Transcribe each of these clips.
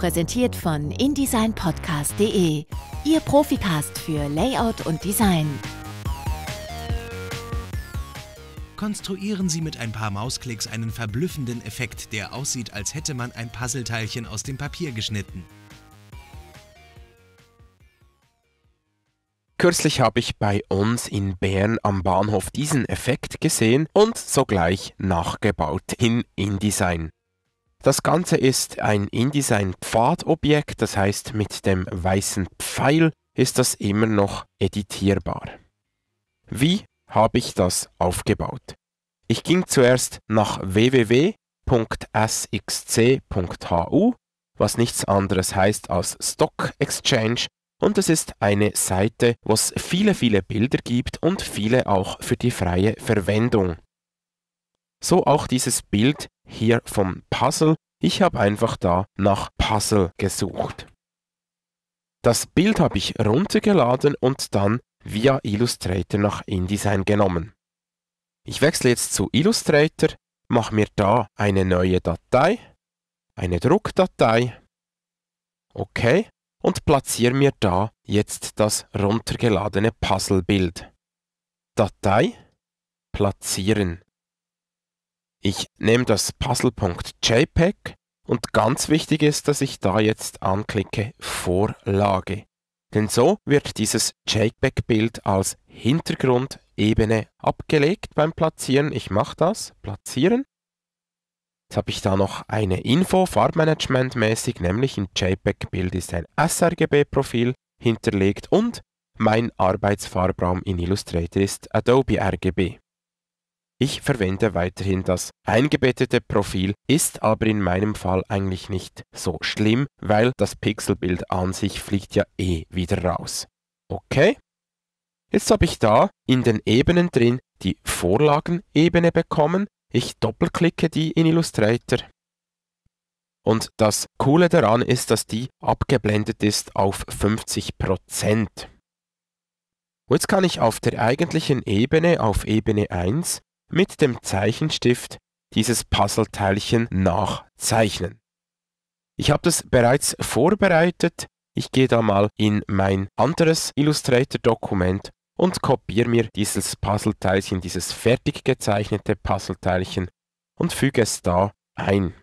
präsentiert von indesignpodcast.de, Ihr Profi-Cast für Layout und Design. Konstruieren Sie mit ein paar Mausklicks einen verblüffenden Effekt, der aussieht, als hätte man ein Puzzleteilchen aus dem Papier geschnitten. Kürzlich habe ich bei uns in Bern am Bahnhof diesen Effekt gesehen und sogleich nachgebaut in InDesign. Das Ganze ist ein InDesign-Pfadobjekt, das heißt mit dem weißen Pfeil ist das immer noch editierbar. Wie habe ich das aufgebaut? Ich ging zuerst nach www.sxc.hu, was nichts anderes heißt als Stock Exchange, und es ist eine Seite, wo es viele, viele Bilder gibt und viele auch für die freie Verwendung. So auch dieses Bild hier vom Puzzle. Ich habe einfach da nach Puzzle gesucht. Das Bild habe ich runtergeladen und dann via Illustrator nach InDesign genommen. Ich wechsle jetzt zu Illustrator, mache mir da eine neue Datei, eine Druckdatei, OK, und platziere mir da jetzt das runtergeladene Puzzlebild. Datei, platzieren. Ich nehme das Puzzle.jpg und ganz wichtig ist, dass ich da jetzt anklicke Vorlage. Denn so wird dieses JPEG-Bild als Hintergrundebene abgelegt beim Platzieren. Ich mache das, platzieren. Jetzt habe ich da noch eine Info, Farbmanagement-mäßig, nämlich im JPEG-Bild ist ein sRGB-Profil hinterlegt und mein Arbeitsfarbraum in Illustrator ist Adobe RGB. Ich verwende weiterhin das eingebettete Profil, ist aber in meinem Fall eigentlich nicht so schlimm, weil das Pixelbild an sich fliegt ja eh wieder raus. Okay. Jetzt habe ich da in den Ebenen drin die Vorlagenebene bekommen. Ich doppelklicke die in Illustrator. Und das Coole daran ist, dass die abgeblendet ist auf 50%. Jetzt kann ich auf der eigentlichen Ebene, auf Ebene 1, mit dem Zeichenstift dieses Puzzleteilchen nachzeichnen. Ich habe das bereits vorbereitet. Ich gehe da mal in mein anderes Illustrator-Dokument und kopiere mir dieses Puzzleteilchen, dieses fertig gezeichnete Puzzleteilchen und füge es da ein.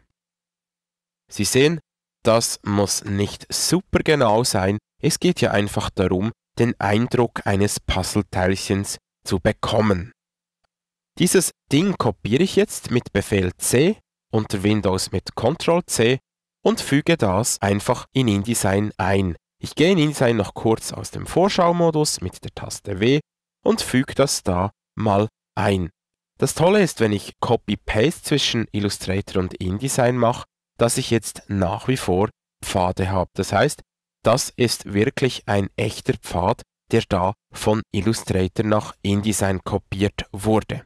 Sie sehen, das muss nicht super genau sein. Es geht ja einfach darum, den Eindruck eines Puzzleteilchens zu bekommen. Dieses Ding kopiere ich jetzt mit Befehl C unter Windows mit Ctrl C und füge das einfach in InDesign ein. Ich gehe in InDesign noch kurz aus dem Vorschau-Modus mit der Taste W und füge das da mal ein. Das Tolle ist, wenn ich Copy-Paste zwischen Illustrator und InDesign mache, dass ich jetzt nach wie vor Pfade habe. Das heißt, das ist wirklich ein echter Pfad, der da von Illustrator nach InDesign kopiert wurde.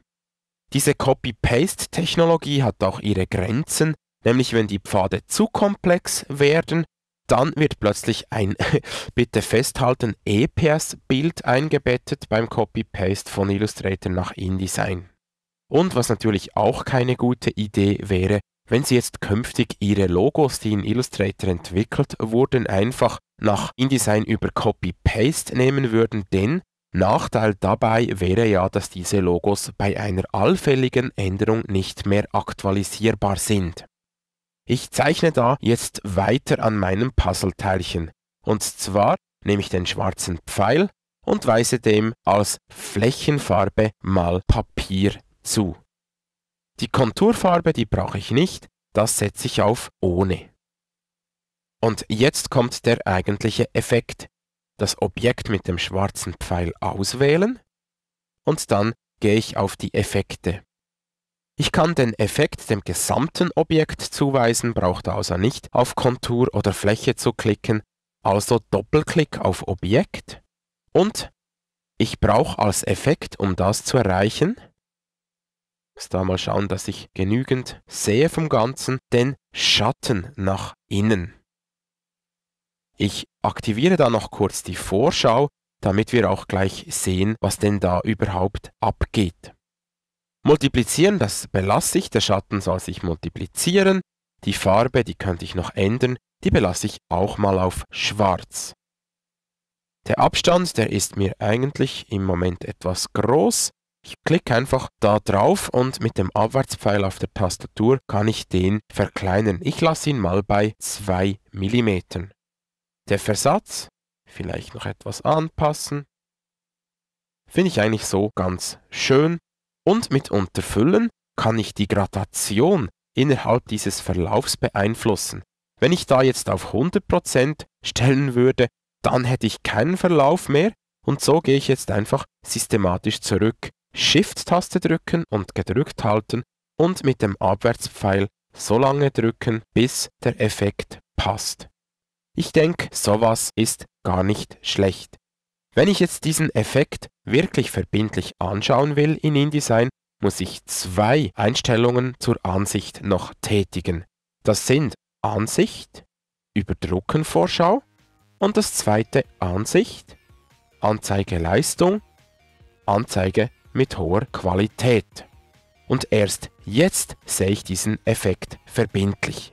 Diese Copy-Paste-Technologie hat auch ihre Grenzen, nämlich wenn die Pfade zu komplex werden, dann wird plötzlich ein, bitte festhalten, EPS-Bild eingebettet beim Copy-Paste von Illustrator nach InDesign. Und was natürlich auch keine gute Idee wäre, wenn Sie jetzt künftig Ihre Logos, die in Illustrator entwickelt wurden, einfach nach InDesign über Copy-Paste nehmen würden, denn Nachteil dabei wäre ja, dass diese Logos bei einer allfälligen Änderung nicht mehr aktualisierbar sind. Ich zeichne da jetzt weiter an meinem Puzzleteilchen. Und zwar nehme ich den schwarzen Pfeil und weise dem als Flächenfarbe mal Papier zu. Die Konturfarbe, die brauche ich nicht, das setze ich auf ohne. Und jetzt kommt der eigentliche Effekt das Objekt mit dem schwarzen Pfeil auswählen und dann gehe ich auf die Effekte. Ich kann den Effekt dem gesamten Objekt zuweisen, braucht also nicht auf Kontur oder Fläche zu klicken, also Doppelklick auf Objekt und ich brauche als Effekt, um das zu erreichen, muss da mal schauen, dass ich genügend sehe vom Ganzen, den Schatten nach innen. Ich aktiviere da noch kurz die Vorschau, damit wir auch gleich sehen, was denn da überhaupt abgeht. Multiplizieren, das belasse ich, der Schatten soll sich multiplizieren, die Farbe, die könnte ich noch ändern, die belasse ich auch mal auf schwarz. Der Abstand, der ist mir eigentlich im Moment etwas groß. Ich klicke einfach da drauf und mit dem Abwärtspfeil auf der Tastatur kann ich den verkleinern. Ich lasse ihn mal bei 2 mm. Der Versatz, vielleicht noch etwas anpassen, finde ich eigentlich so ganz schön. Und mit Unterfüllen kann ich die Gradation innerhalb dieses Verlaufs beeinflussen. Wenn ich da jetzt auf 100% stellen würde, dann hätte ich keinen Verlauf mehr und so gehe ich jetzt einfach systematisch zurück. Shift-Taste drücken und gedrückt halten und mit dem Abwärtspfeil so lange drücken, bis der Effekt passt. Ich denke, sowas ist gar nicht schlecht. Wenn ich jetzt diesen Effekt wirklich verbindlich anschauen will in InDesign, muss ich zwei Einstellungen zur Ansicht noch tätigen. Das sind Ansicht, Überdrucken Vorschau und das zweite Ansicht, Anzeige Leistung, Anzeige mit hoher Qualität. Und erst jetzt sehe ich diesen Effekt verbindlich.